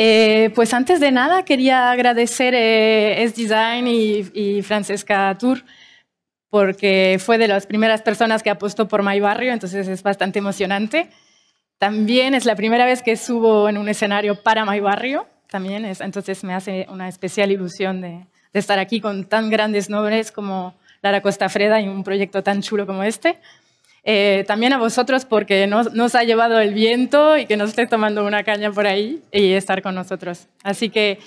Eh, pues antes de nada quería agradecer eh, S-Design y, Francesca Tour porque fue de las primeras personas que apostó por My Barrio, entonces es bastante emocionante. También es la primera vez que subo en un escenario para My Barrio, también es, entonces me hace una especial ilusión de, de estar aquí con tan grandes nombres como Lara Costa Freda y un proyecto tan chulo como este. Eh, también a vosotros porque nos, ha llevado el viento y que nos esté tomando una caña por ahí y estar con nosotros. Así que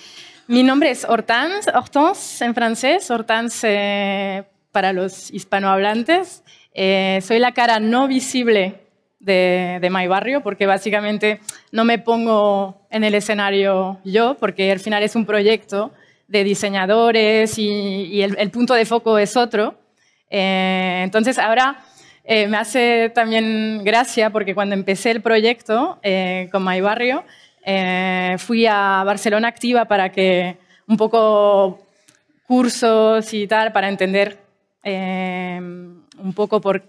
mi nombre es Hortense, Hortense en francés, Hortense eh, para los hispanohablantes. Eh, soy la cara no visible de, de mi barrio porque básicamente no me pongo en el escenario yo porque al final es un proyecto de diseñadores y, el, punto de foco es otro. entonces ahora eh, me hace también gracia porque cuando empecé el proyecto eh, con My Barrio, eh, fui a Barcelona Activa para que un poco cursos y tal, para entender un poco por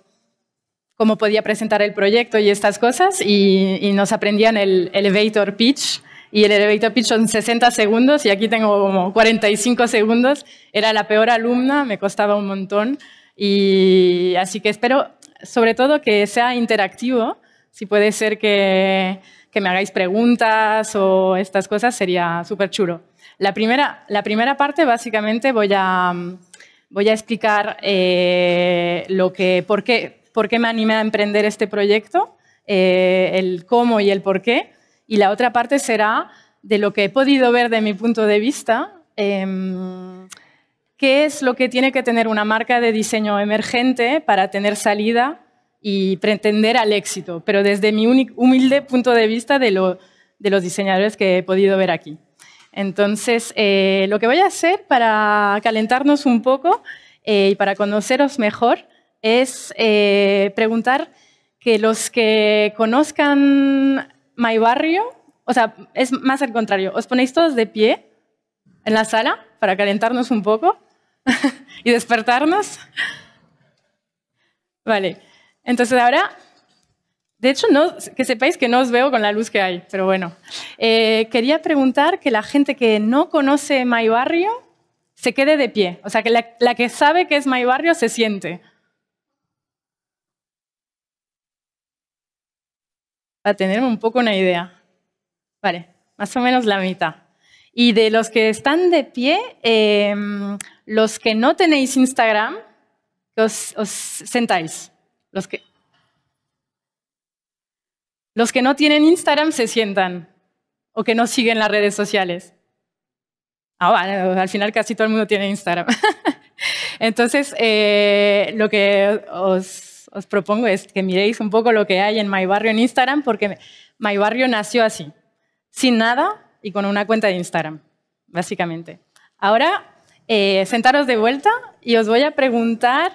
cómo podía presentar el proyecto y estas cosas. Y, y nos aprendían el elevator pitch. Y el elevator pitch son 60 segundos y aquí tengo como 45 segundos. Era la peor alumna, me costaba un montón. Y así que espero sobre todo que sea interactivo, si puede ser que, me hagáis preguntas o estas cosas, sería súper chulo. La primera, la primera parte, básicamente, voy a, voy a explicar eh, lo que, por, qué, por qué me animé a emprender este proyecto, eh, el cómo y el por qué. Y la otra parte será de lo que he podido ver de mi punto de vista. Em, qué es lo que tiene que tener una marca de diseño emergente para tener salida y pretender al éxito, pero desde mi humilde punto de vista de, los diseñadores que he podido ver aquí. Entonces, eh, lo que voy a hacer para calentarnos un poco eh, y para conoceros mejor es eh, preguntar que los que conozcan My Barrio, o sea, es más al contrario, os ponéis todos de pie en la sala para calentarnos un poco y despertarnos. Vale, entonces ahora, de hecho, que sepáis que no os veo con la luz que hay, pero bueno. Eh, quería preguntar que la gente que no conoce My Barrio se quede de pie, o sea, que la, que sabe que es My Barrio se siente. Para tener un poco una idea. Vale, más o menos la mitad. Y de los que están de pie, em, los que no tenéis Instagram, os, sentáis. Los que, los que no tienen Instagram se sientan o que no siguen las redes sociales. Ah, al final casi todo el mundo tiene Instagram. Entonces, eh, lo que os, os, propongo es que miréis un poco lo que hay en My Barrio en Instagram, porque My Barrio nació así, sin nada, y con una cuenta de Instagram, básicamente. Ahora, eh, sentaros de vuelta y os voy a preguntar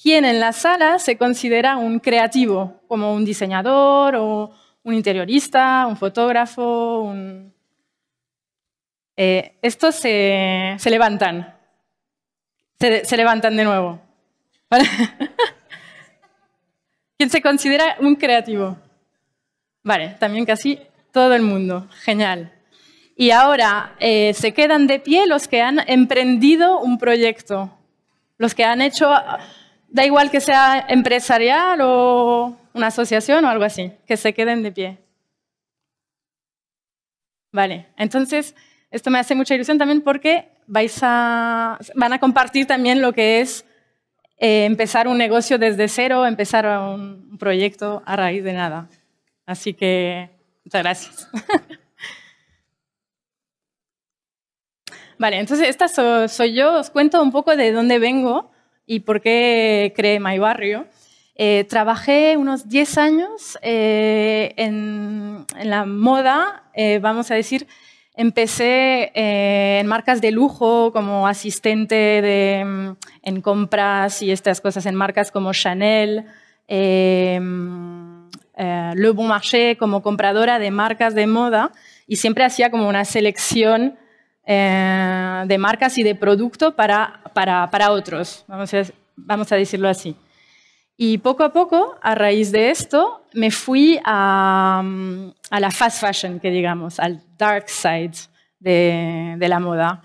quién en la sala se considera un creativo, como un diseñador o un interiorista, un fotógrafo, un... Eh, estos se, levantan, se, levantan de nuevo. ¿Quién se considera un creativo? Vale, también casi todo el mundo. Genial. Y ahora eh, se quedan de pie los que han emprendido un proyecto, los que han hecho, da igual que sea empresarial o una asociación o algo así, que se queden de pie. Vale, entonces esto me hace mucha ilusión también porque vais a, van a compartir también lo que es eh, empezar un negocio desde cero, empezar un proyecto a raíz de nada. Así que muchas gracias. Vale, entonces esta soy yo. Os cuento un poco de dónde vengo y por qué creé My Barrio. Eh, trabajé unos 10 años eh, en, la moda, eh, vamos a decir, empecé en marcas de lujo como asistente de, en compras y estas cosas, en marcas como Chanel, em, Le Bon Marché, como compradora de marcas de moda y siempre hacía como una selección eh, de marcas y de producto para, otros, vamos a, decirlo así. Y poco a poco, a raíz de esto, me fui a, mm, la fast fashion, que digamos, al dark side de, la moda.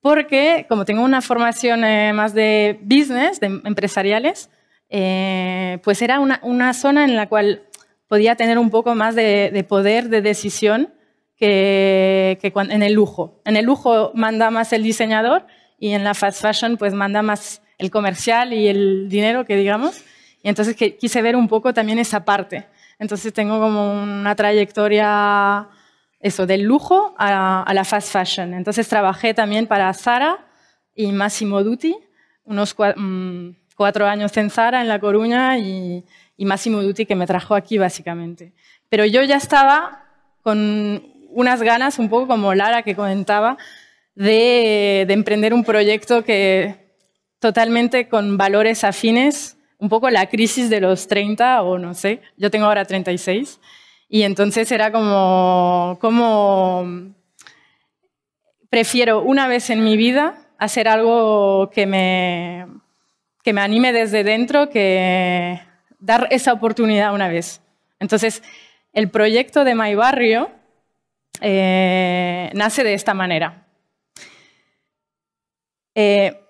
Porque como tengo una formación eh, más de business, de empresariales, eh, pues era una, zona en la cual podía tener un poco más de poder de decisión que, en el lujo. En el lujo manda más el diseñador y en la fast fashion pues manda más el comercial y el dinero que digamos. Y entonces quise ver un poco también esa parte. Entonces tengo como una trayectoria, eso, del lujo a, la fast fashion. Entonces trabajé también para Zara y Massimo Dutti, unos mm, cuatro años en Zara, en La Coruña, y, y Massimo Dutti que me trajo aquí básicamente. Pero yo ya estaba con unas ganas, un poco como Lara que comentaba, de, de emprender un proyecto que totalmente con valores afines, un poco la crisis de los 30 o no sé, yo tengo ahora 36, y entonces era como, como prefiero una vez en mi vida hacer algo que me, que me anime desde dentro que dar esa oportunidad una vez. Entonces, el proyecto de My Barrio eh, nace de esta manera. Eh,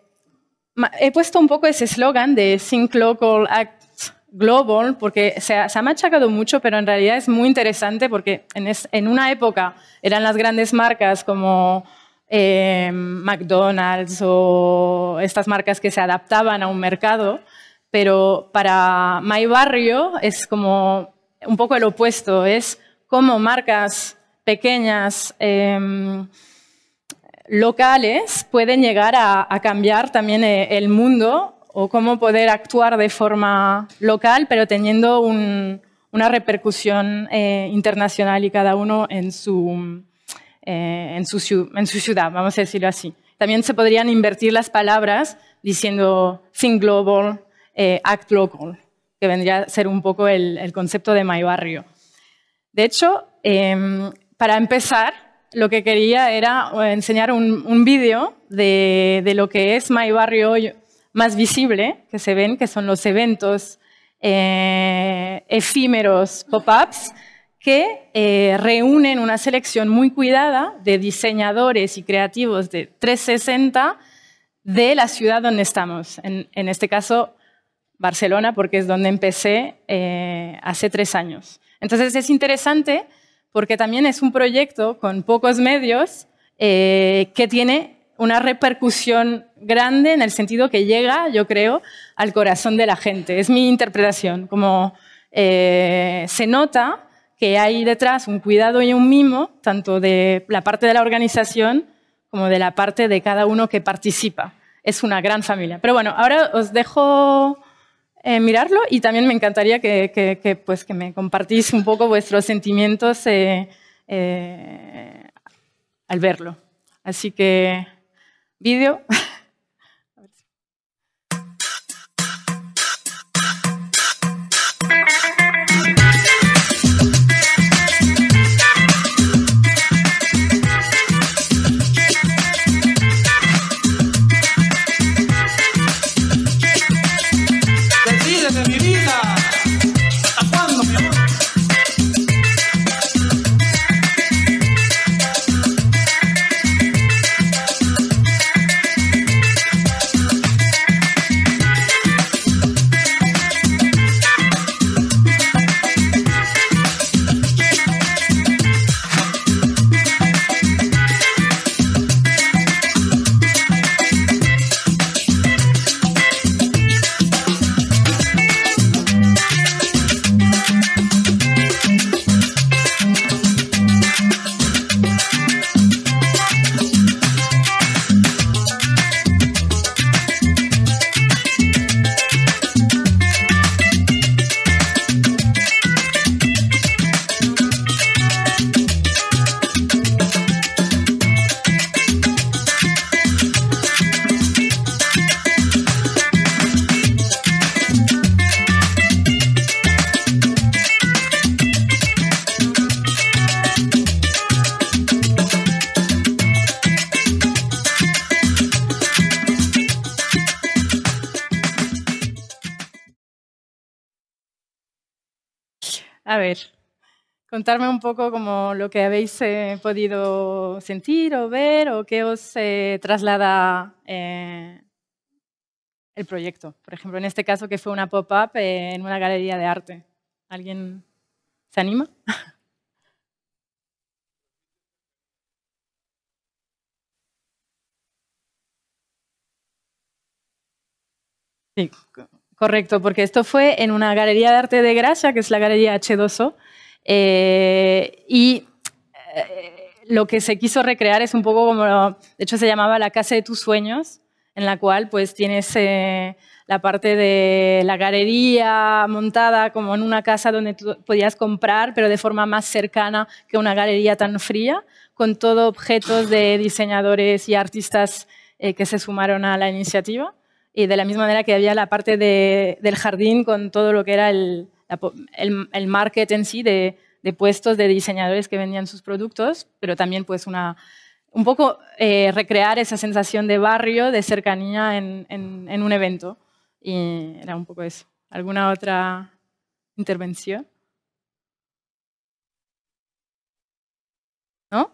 he puesto un poco ese eslogan de Think Local, Act Global, porque se ha, machacado mucho, pero en realidad es muy interesante porque en, una época eran las grandes marcas como eh, McDonald's o estas marcas que se adaptaban a un mercado, pero para My Barrio es como un poco el opuesto, es como marcas pequeñas em, locales pueden llegar a, cambiar también eh, el mundo o cómo poder actuar de forma local, pero teniendo una repercusión eh, internacional y cada uno en su, eh, en, ciudad, vamos a decirlo así. También se podrían invertir las palabras diciendo think global, act local, que vendría a ser un poco el, concepto de My Barrio. De hecho, em, para empezar, lo que quería era eh, enseñar un, vídeo de, lo que es My Barrio hoy más visible, que se ven, que son los eventos eh, efímeros, pop-ups, que eh, reúnen una selección muy cuidada de diseñadores y creativos de 360 de la ciudad donde estamos. En, este caso, Barcelona, porque es donde empecé hace tres años. Entonces es interesante porque también es un proyecto con pocos medios eh, que tiene una repercusión grande en el sentido que llega, yo creo, al corazón de la gente. Es mi interpretación, como eh, se nota que hay detrás un cuidado y un mimo, tanto de la parte de la organización como de la parte de cada uno que participa. Es una gran familia. Pero bueno, ahora os dejo eh, mirarlo y también me encantaría pues, que, me compartís un poco vuestros sentimientos eh, eh, al verlo. Así que, vídeo. ver. Contarme un poco como lo que habéis eh, podido sentir o ver o qué os eh, traslada eh, el proyecto. Por ejemplo, en este caso que fue una pop-up en una galería de arte. ¿Alguien se anima? Sí, Correcto, porque esto fue en una galería de arte de Gracia, que es la galería H2O, eh, y eh, lo que se quiso recrear es un poco como, de hecho se llamaba la casa de tus sueños, en la cual pues tienes eh, la parte de la galería montada como en una casa donde tú podías comprar, pero de forma más cercana que una galería tan fría, con todo objetos de diseñadores y artistas que se sumaron a la iniciativa. Y de la misma manera que había la parte del jardín con todo lo que era el, el, market en sí de, puestos de diseñadores que vendían sus productos, pero también pues una, un poco eh, recrear esa sensación de barrio, de cercanía en, en un evento. Y era un poco eso. ¿Alguna otra intervención? ¿No?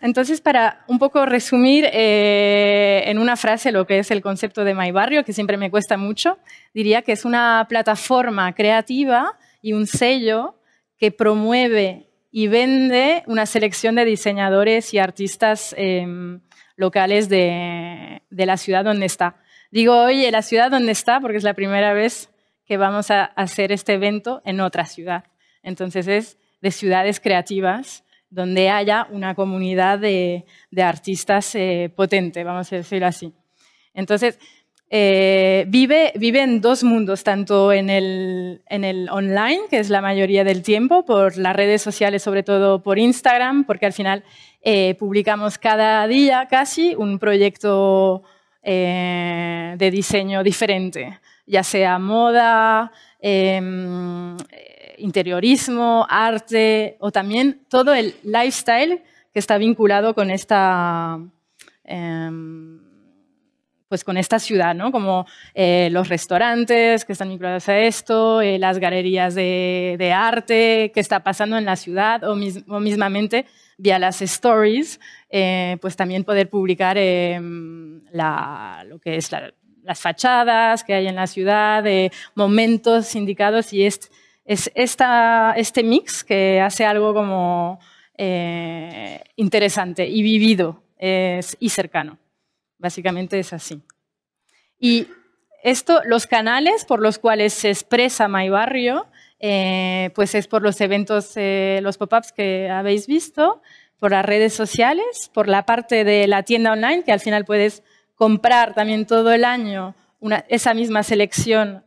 entonces, para un poco resumir eh, en una frase lo que es el concepto de My Barrio, que siempre me cuesta mucho, diría que es una plataforma creativa y un sello que promueve y vende una selección de diseñadores y artistas em, locales de, de, la ciudad donde está. Digo, oye, la ciudad donde está, porque es la primera vez que vamos a hacer este evento en otra ciudad. Entonces es de ciudades creativas donde haya una comunidad de, artistas eh, potente, vamos a decirlo así. Entonces, eh, vive, en dos mundos, tanto en el, online, que es la mayoría del tiempo, por las redes sociales, sobre todo por Instagram, porque al final eh, publicamos cada día casi un proyecto de diseño diferente, ya sea moda, em, interiorismo, arte o también todo el lifestyle que está vinculado con esta, em, pues con esta ciudad, ¿no? como eh, los restaurantes que están vinculados a esto, eh, las galerías de, arte que está pasando en la ciudad o, mismamente vía las stories, eh, pues también poder publicar em, lo que es las fachadas que hay en la ciudad, momentos indicados y es es este mix que hace algo como eh, interesante y vivido y cercano. Básicamente es así. Y esto, los canales por los cuales se expresa My Barrio, eh, pues es por los eventos, eh, los pop-ups que habéis visto, por las redes sociales, por la parte de la tienda online, que al final puedes comprar también todo el año esa misma selección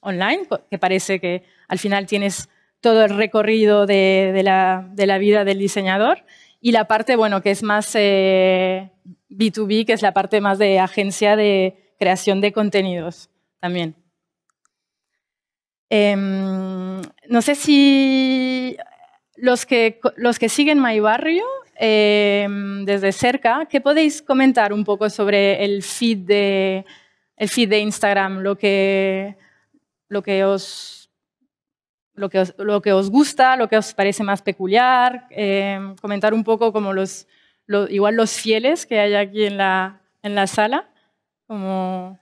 online, pues, que parece que al final tienes todo el recorrido de, la, vida del diseñador, y la parte, bueno, que es más B2B, eh, que es la parte más de agencia de creación de contenidos también. Em, no sé si los que, los que siguen My Barrio em, desde cerca, ¿qué podéis comentar un poco sobre el feed de, el feed de Instagram? Lo que, lo que os, lo que os, gusta, lo que os parece más peculiar, em, comentar un poco como los, igual los fieles que hay aquí en la, en la sala, como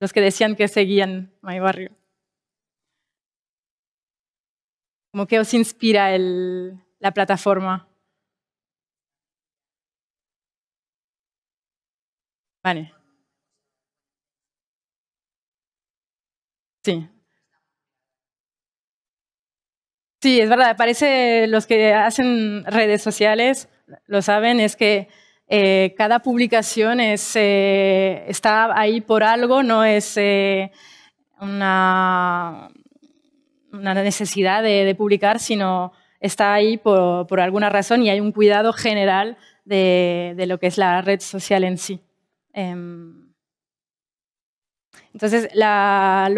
los que decían que seguían My barrio. Como que os inspira el, la plataforma? Vale. Sí. es verdad. Parece los que hacen redes sociales lo saben, es que eh, cada publicación eh, está ahí por algo, no es eh, una, una, necesidad de, publicar, sino está ahí por, alguna razón y hay un cuidado general de, de, lo que es la red social en sí. Em, entonces, la,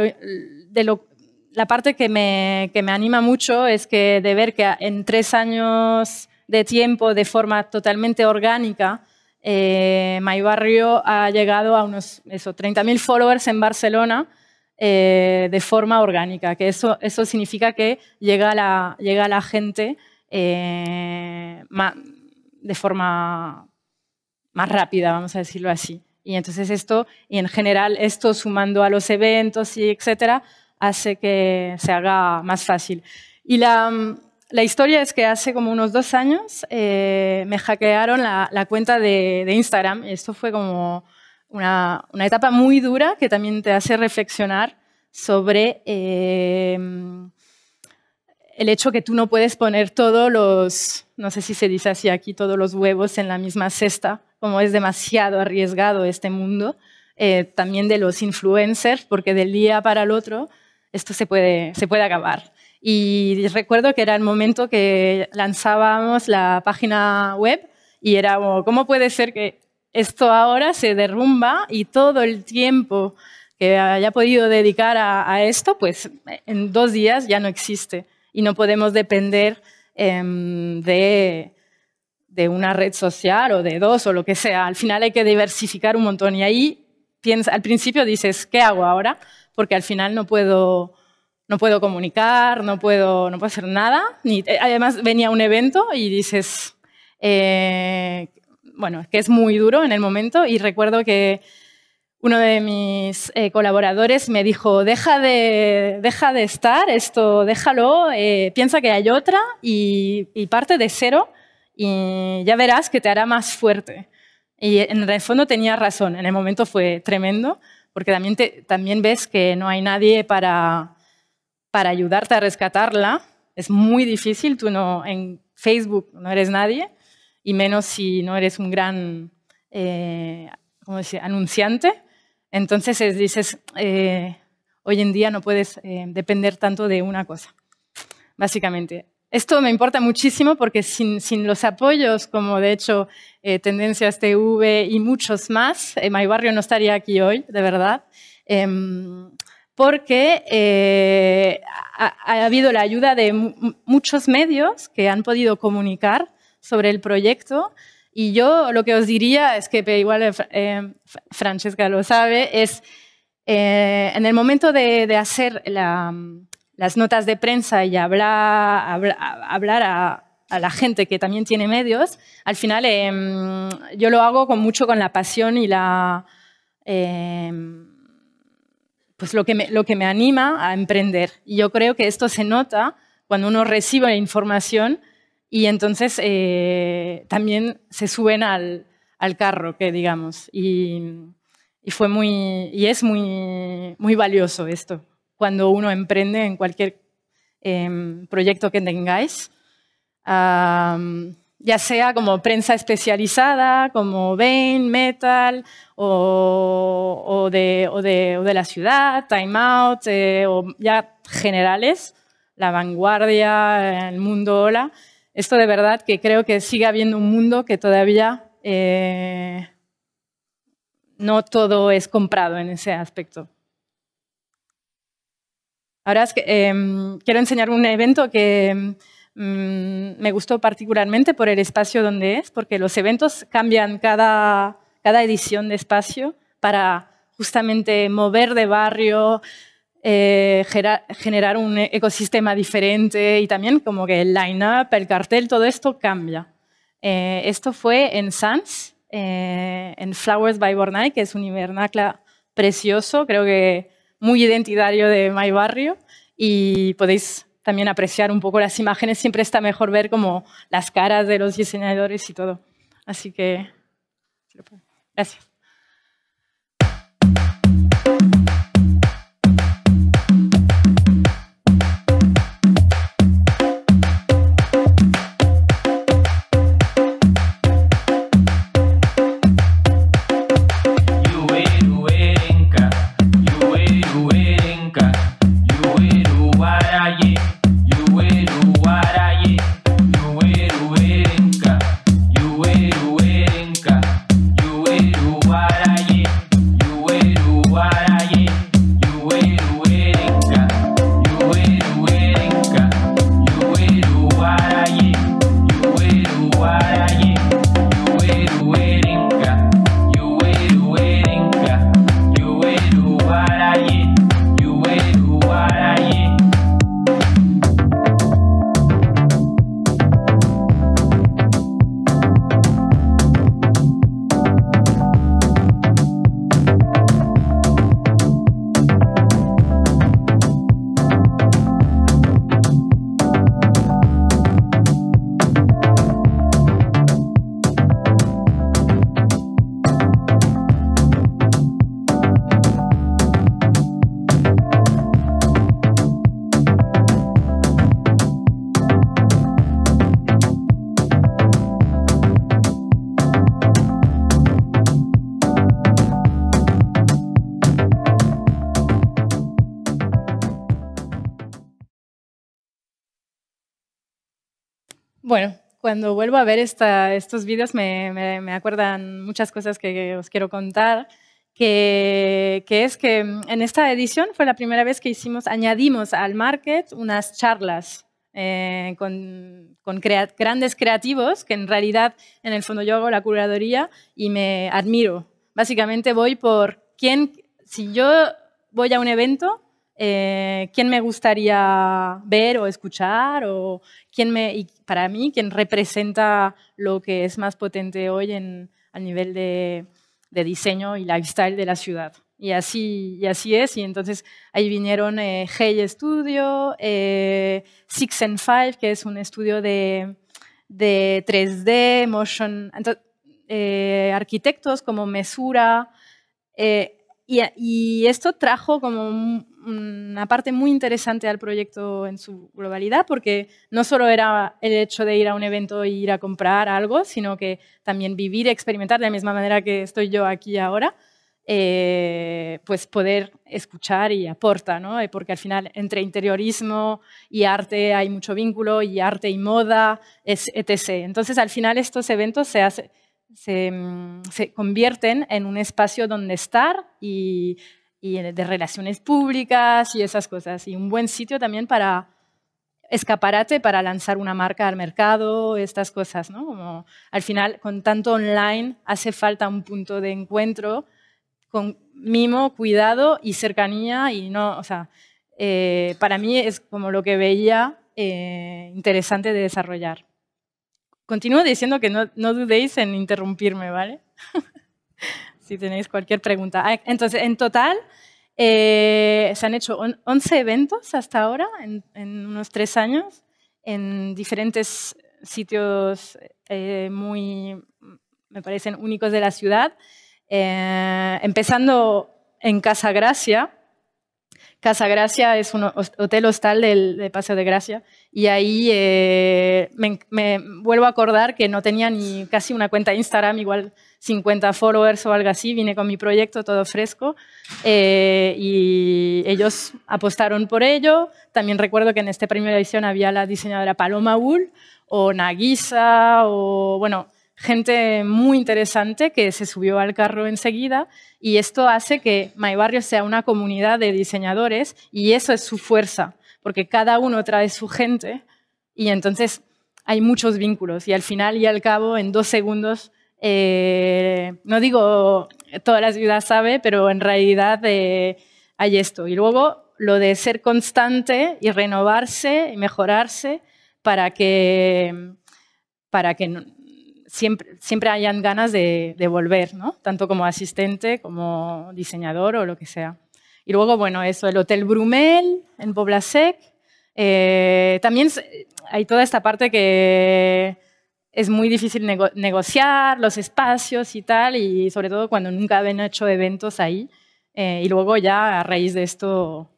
parte que me, anima mucho es que de ver que en tres años de tiempo, de forma totalmente orgánica, eh, My Barrio ha llegado a unos 30.000 followers en Barcelona eh, de forma orgánica, que eso, eso significa que llega la, llega la gente eh, de forma más rápida, vamos a decirlo así. Y entonces esto, y en general esto sumando a los eventos y etcétera, hace que se haga más fácil. Y la, historia es que hace como unos dos años eh, me hackearon la, cuenta de, Instagram. Y Esto fue como una, etapa muy dura que también te hace reflexionar sobre eh, el hecho que tú no puedes poner todos los, no sé si se dice así aquí, todos los huevos en la misma cesta como es demasiado arriesgado este mundo, eh, también de los influencers, porque del día para el otro esto se puede, se puede acabar. Y recuerdo que era el momento que lanzábamos la página web y era como, ¿cómo puede ser que esto ahora se derrumba y todo el tiempo que haya podido dedicar a, esto, pues en dos días ya no existe y no podemos depender em, de de una red social o de dos o lo que sea. Al final hay que diversificar un montón y ahí piensa, al principio dices, ¿qué hago ahora? Porque al final no puedo, no puedo comunicar, no puedo, no puedo hacer nada. Ni, eh, además venía un evento y dices, eh, bueno, que es muy duro en el momento y recuerdo que uno de mis eh, colaboradores me dijo, deja de, deja de estar, esto déjalo, piensa que hay otra y parte de cero y ya verás que te hará más fuerte. Y en el fondo tenía razón, en el momento fue tremendo, porque también, también ves que no hay nadie para, para ayudarte a rescatarla. Es muy difícil, tú no, en Facebook no eres nadie, y menos si no eres un gran eh, anunciante. Entonces dices, eh, hoy en día no puedes eh, depender tanto de una cosa, básicamente. Esto me importa muchísimo porque sin, sin los apoyos, como de hecho eh, Tendencias TV y muchos más, eh, mi barrio no estaría aquí hoy, de verdad, em, porque eh, ha, habido la ayuda de muchos medios que han podido comunicar sobre el proyecto. Y yo lo que os diría es que, igual eh, Francesca lo sabe, es en el momento de, de hacer la las notas de prensa y hablar, a, la gente que también tiene medios, al final em, yo lo hago con mucho con la pasión y la em, pues lo que, me, lo que me anima a emprender. Y yo creo que esto se nota cuando uno recibe la información y entonces eh, también se suben al, carro, que digamos. Y, y, fue muy, y es muy, muy valioso esto cuando uno emprende en cualquier em, proyecto que tengáis, ya sea como prensa especializada, como Bain, Metal, o, de, la ciudad, Time Out, eh, o ya generales, la vanguardia, el mundo Hola. Esto de verdad que creo que sigue habiendo un mundo que todavía eh, no todo es comprado en ese aspecto. Ahora que, em, quiero enseñar un evento que em, me gustó particularmente por el espacio donde es, porque los eventos cambian cada, cada edición de espacio para justamente mover de barrio, eh, generar un ecosistema diferente y también como que el line-up, el cartel, todo esto cambia. Eh, esto fue en Sans, eh, en Flowers by Bornai, que es un invernacla precioso, creo que muy identitario de My Barrio y podéis también apreciar un poco las imágenes. Siempre está mejor ver como las caras de los diseñadores y todo. Así que, gracias. cuando vuelvo a ver esta, estos vídeos me, me, acuerdan muchas cosas que os quiero contar, que, que, es que mm, en esta edición fue la primera vez que hicimos, añadimos al market unas charlas eh, con, con grandes creativos, que en realidad en el fondo yo hago la curaduría y me admiro. Básicamente voy por quién, si yo voy a un evento, eh, quién me gustaría ver o escuchar, o quién me, y para mí, quién representa lo que es más potente hoy en, a nivel de, diseño y lifestyle de la ciudad. Y así, y así es. Y entonces ahí vinieron eh, Hey Studio, eh, Six and Five, que es un estudio de, de 3D, motion, eh, arquitectos como Mesura. Y, y, esto trajo como un, una parte muy interesante al proyecto en su globalidad, porque no solo era el hecho de ir a un evento e ir a comprar algo, sino que también vivir, experimentar de la misma manera que estoy yo aquí ahora, eh, pues poder escuchar y aporta, ¿no? Eh, porque al final entre interiorismo y arte hay mucho vínculo, y arte y moda, es etc. Entonces al final estos eventos se, se, mm, se convierten en un espacio donde estar y y de relaciones públicas y esas cosas. Y un buen sitio también para escaparate, para lanzar una marca al mercado, estas cosas, ¿no? Como, al final, con tanto online, hace falta un punto de encuentro con mimo, cuidado y cercanía y no, o sea, eh, para mí es como lo que veía eh, interesante de desarrollar. Continúo diciendo que no, no dudéis en interrumpirme, ¿vale? si tenéis cualquier pregunta. Ah, entonces, en total, eh, se han hecho 11 eventos hasta ahora, en, unos tres años, en diferentes sitios eh, muy, me parecen, únicos de la ciudad. Eh, empezando en Casa Gracia. Casa Gracia es un hotel hostal del, de Paseo de Gracia y ahí me, me, vuelvo a acordar que no tenía ni casi una cuenta Instagram, igual 50 followers o algo así, vine con mi proyecto todo fresco eh, y ellos apostaron por ello. También recuerdo que en esta primera edición había la diseñadora Paloma Wool o Nagisa o, bueno, gente muy interesante que se subió al carro enseguida y esto hace que My Barrio sea una comunidad de diseñadores y eso es su fuerza, porque cada uno trae su gente y entonces hay muchos vínculos y al final y al cabo en dos segundos eh, no digo todas las ciudad sabe, pero en realidad eh, hay esto. Y luego lo de ser constante y renovarse y mejorarse para que, para que siempre, siempre hayan ganas de, volver, ¿no? tanto como asistente, como diseñador o lo que sea. Y luego, bueno, eso, el Hotel Brumel en Poblasec. Eh, también hay toda esta parte que es muy difícil negociar los espacios y tal, y sobre todo cuando nunca habían hecho eventos ahí. Eh, y luego ya a raíz de esto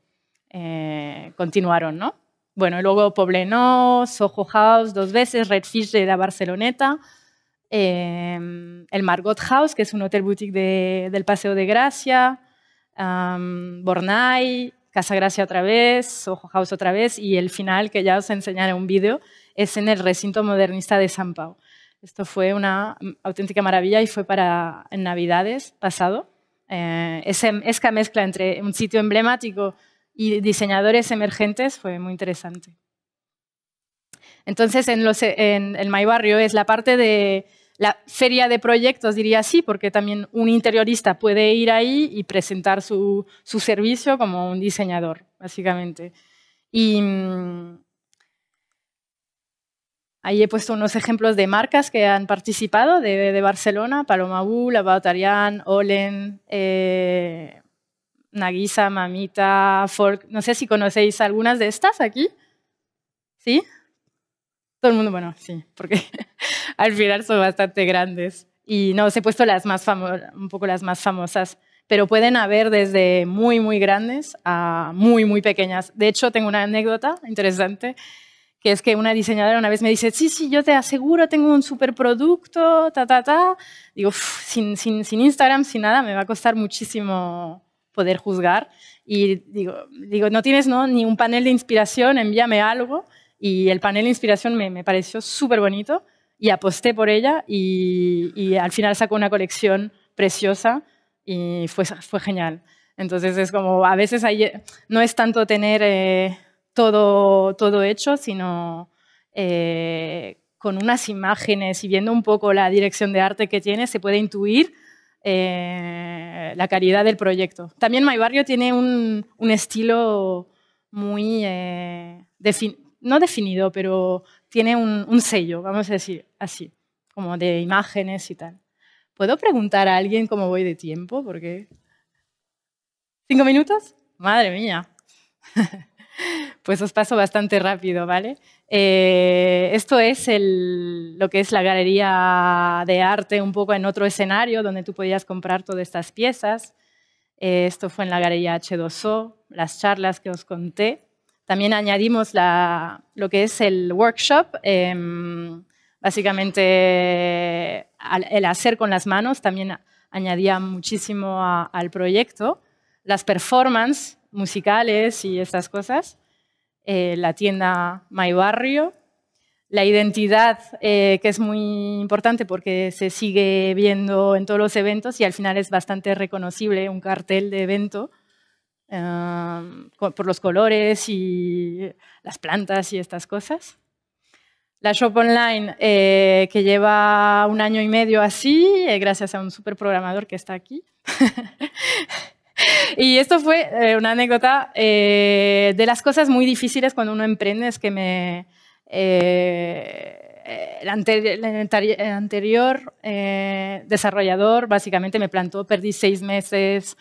eh, continuaron, ¿no? Bueno, y luego poblenó Soho House dos veces, Redfish de la Barceloneta, em, el Margot House, que es un hotel boutique de, del Paseo de Gracia, Bornay, Casa Gracia otra vez, Soho House otra vez, y el final que ya os enseñaré un vídeo, es en el recinto modernista de San Pau. Esto fue una auténtica maravilla y fue para Navidades pasado. Eh, esa mezcla entre un sitio emblemático y diseñadores emergentes fue muy interesante. Entonces, en, el en, My Barrio es la parte de la feria de proyectos, diría así, porque también un interiorista puede ir ahí y presentar su, su servicio como un diseñador, básicamente. Y, mm, Ahí he puesto unos ejemplos de marcas que han participado de, Barcelona, Paloma Bull, Olen, eh, Nagisa, Mamita, Fork. No sé si conocéis algunas de estas aquí. ¿Sí? Todo el mundo, bueno, sí, porque al final son bastante grandes. Y no, os he puesto las más un poco las más famosas, pero pueden haber desde muy, muy grandes a muy, muy pequeñas. De hecho, tengo una anécdota interesante que es que una diseñadora una vez me dice, sí, sí, yo te aseguro, tengo un superproducto, ta, ta, ta. Digo, sin, sin, sin, Instagram, sin nada, me va a costar muchísimo poder juzgar. Y digo, digo no tienes ¿no? ni un panel de inspiración, envíame algo. Y el panel de inspiración me, me pareció súper bonito y aposté por ella y, al final sacó una colección preciosa y fue, fue genial. Entonces es como, a veces no es tanto tener... Eh, todo, todo hecho, sino eh, con unas imágenes y viendo un poco la dirección de arte que tiene, se puede intuir eh, la calidad del proyecto. También My Barrio tiene un, estilo muy, eh, no definido, pero tiene un, un sello, vamos a decir así, como de imágenes y tal. ¿Puedo preguntar a alguien cómo voy de tiempo? Porque... ¿Cinco minutos? Madre mía. pues os paso bastante rápido, ¿vale? Eh, esto es lo que es la galería de arte, un poco en otro escenario donde tú podías comprar todas estas piezas. Eh, esto fue en la galería H2O, las charlas que os conté. También añadimos lo que es el workshop, em, básicamente el hacer con las manos también añadía muchísimo al proyecto. Las performances, musicales y estas cosas, eh, la tienda My Barrio, la identidad, eh, que es muy importante porque se sigue viendo en todos los eventos y al final es bastante reconocible un cartel de evento eh, por los colores y las plantas y estas cosas. La shop online, que lleva un año y medio así, gracias a un super programador que está aquí. y esto fue eh, una anécdota eh, de las cosas muy difíciles cuando uno emprende, es que me... Eh, el, anterior desarrollador básicamente me plantó, perdí seis meses,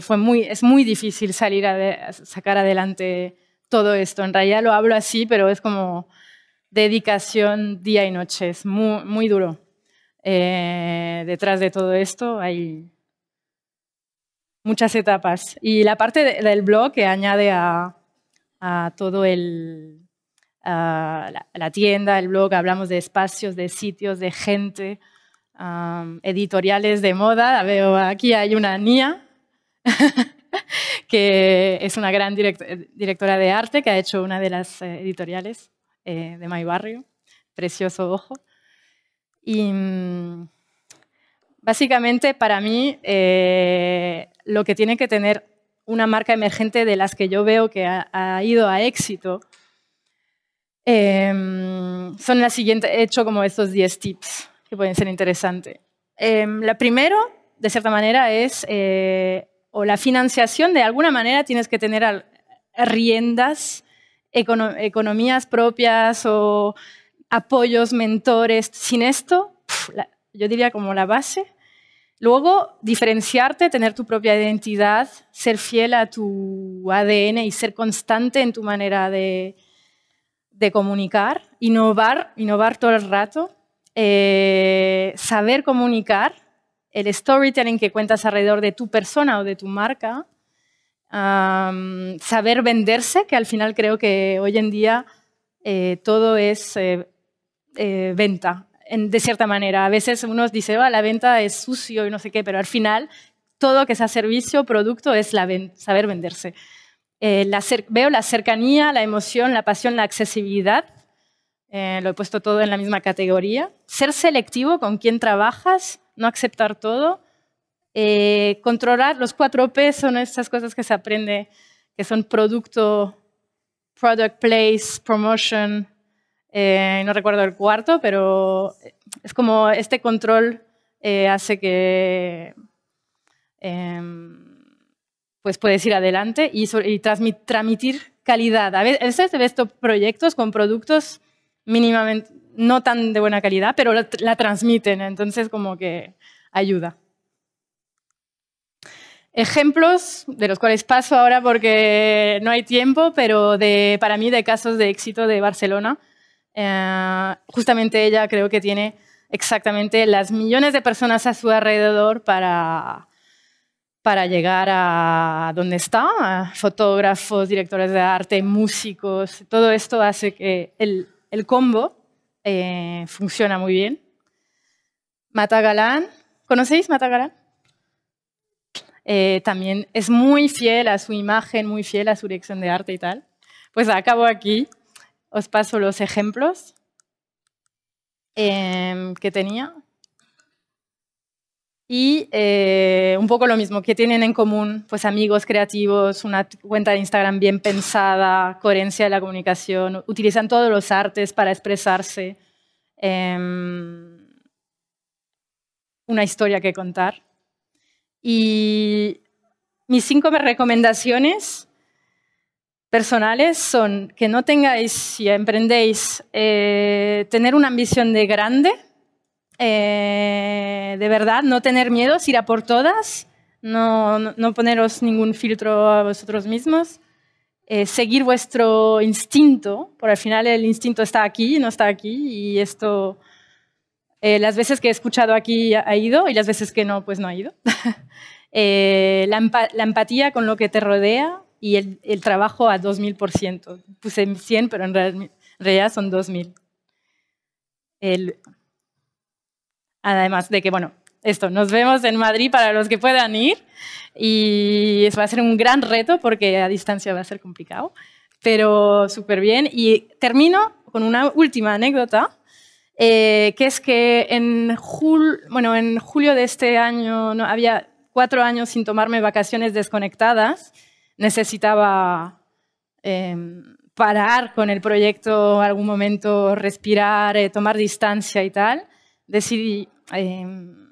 fue muy, es muy difícil salir a sacar adelante todo esto. En realidad lo hablo así, pero es como dedicación día y noche, es muy, muy duro. detrás de todo esto hay muchas etapas. Y la parte del blog que añade a, todo el... la, tienda, el blog, hablamos de espacios, de sitios, de gente, editoriales de moda. Veo aquí hay una Nia que es una gran directora de arte que ha hecho una de las eh, editoriales eh, de My Barrio. Precioso ojo. Y mm, básicamente para mí eh, lo que tiene que tener una marca emergente de las que yo veo que ha, ido a éxito, em, son las siguientes, he hecho como estos 10 tips que pueden ser interesantes. Eh, em, la primero, de cierta manera, es, eh, o la financiación, de alguna manera tienes que tener riendas, economías propias o apoyos, mentores. Sin esto, yo diría como la base, Luego, diferenciarte, tener tu propia identidad, ser fiel a tu ADN y ser constante en tu manera de, comunicar, innovar, innovar todo el rato, eh, saber comunicar, el storytelling que cuentas alrededor de tu persona o de tu marca, saber venderse, que al final creo que hoy en día eh, todo es eh, venta, de cierta manera. A veces uno dice, va la venta es sucio y no sé qué, pero al final todo que sea servicio, producto, es la saber venderse. Eh, veo la cercanía, la emoción, la pasión, la accesibilidad. Eh, lo he puesto todo en la misma categoría. Ser selectivo con quién trabajas, no aceptar todo. Eh, controlar los cuatro P son estas cosas que se aprende, que son producto, product place, promotion, eh, no recuerdo el cuarto, pero eh, es como este control eh, hace que em, pues puedes ir adelante y, transmitir calidad. A veces he proyectos con productos mínimamente no tan de buena calidad, pero la, transmiten, entonces como que ayuda. Ejemplos de los cuales paso ahora porque no hay tiempo, pero para mí de casos de éxito de Barcelona, eh, justamente ella creo que tiene exactamente las millones de personas a su alrededor para, para llegar a donde está, fotógrafos, directores de arte, músicos, todo esto hace que el, combo eh, funciona muy bien. Mata Galán, ¿conocéis Mata Galán? Eh, también es muy fiel a su imagen, muy fiel a su dirección de arte y tal. Pues acabo aquí. Os paso los ejemplos em, que tenía. Y eh, un poco lo mismo, que tienen en común pues amigos creativos, una cuenta de Instagram bien pensada, coherencia de la comunicación, utilizan todos los artes para expresarse, em, una historia que contar. Y mis cinco recomendaciones personales son que no tengáis, si emprendéis, eh, tener una ambición de grande, eh, de verdad, no tener miedos, ir a por todas, no, poneros ningún filtro a vosotros mismos, eh, seguir vuestro instinto, por al final el instinto está aquí, no está aquí, y esto, las veces que he escuchado aquí ha ido y las veces que no, pues no ha ido. la empatía con lo que te rodea, y el, el trabajo a 2000%. Puse 100, pero en realidad son 2000. El, además de que, bueno, esto, nos vemos en Madrid para los que puedan ir y eso va a ser un gran reto porque a distancia va a ser complicado, pero súper bien. Y termino con una última anécdota, eh, que es que en, bueno, en julio de este año no, había cuatro años sin tomarme vacaciones desconectadas necesitaba em, parar con el proyecto algún momento, respirar, eh, tomar distancia y tal, decidí em,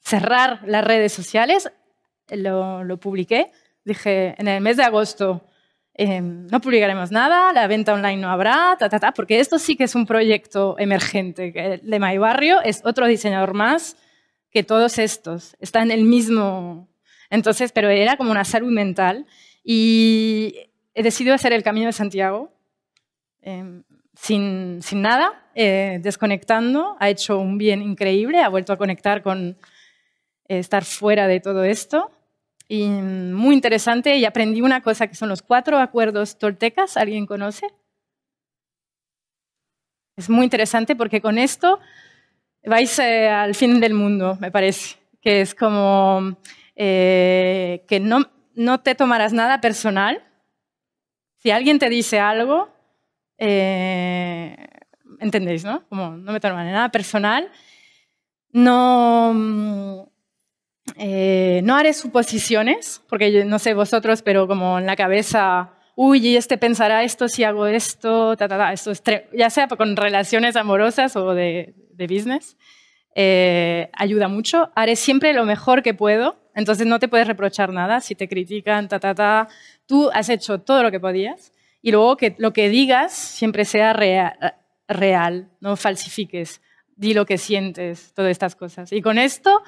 cerrar las redes sociales, lo, lo, publiqué, dije, en el mes de agosto em, no publicaremos nada, la venta online no habrá, ta, porque esto sí que es un proyecto emergente. El de My Barrio es otro diseñador más que todos estos, está en el mismo... Entonces, pero era como una salud mental y he decidido hacer el Camino de Santiago em, sin, sin, nada, eh, desconectando. Ha hecho un bien increíble, ha vuelto a conectar con eh, estar fuera de todo esto. Y mm, muy interesante, y aprendí una cosa que son los cuatro acuerdos toltecas. ¿Alguien conoce? Es muy interesante porque con esto vais eh, al fin del mundo, me parece, que es como que no, no te tomarás nada personal. Si alguien te dice algo, eh, ¿entendéis, no? Como no me tomaré nada personal. No, mm, eh, no haré suposiciones, porque no sé vosotros, pero como en la cabeza, uy, este pensará esto si hago esto, ya sea con relaciones amorosas o de, business, eh, ayuda mucho. Haré siempre lo mejor que puedo entonces no te puedes reprochar nada si te critican, ta, ta, ta. Tú has hecho todo lo que podías y luego que lo que digas siempre sea real, real no falsifiques, di lo que sientes, todas estas cosas. Y con esto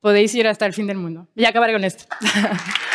podéis ir hasta el fin del mundo. Y acabaré con esto.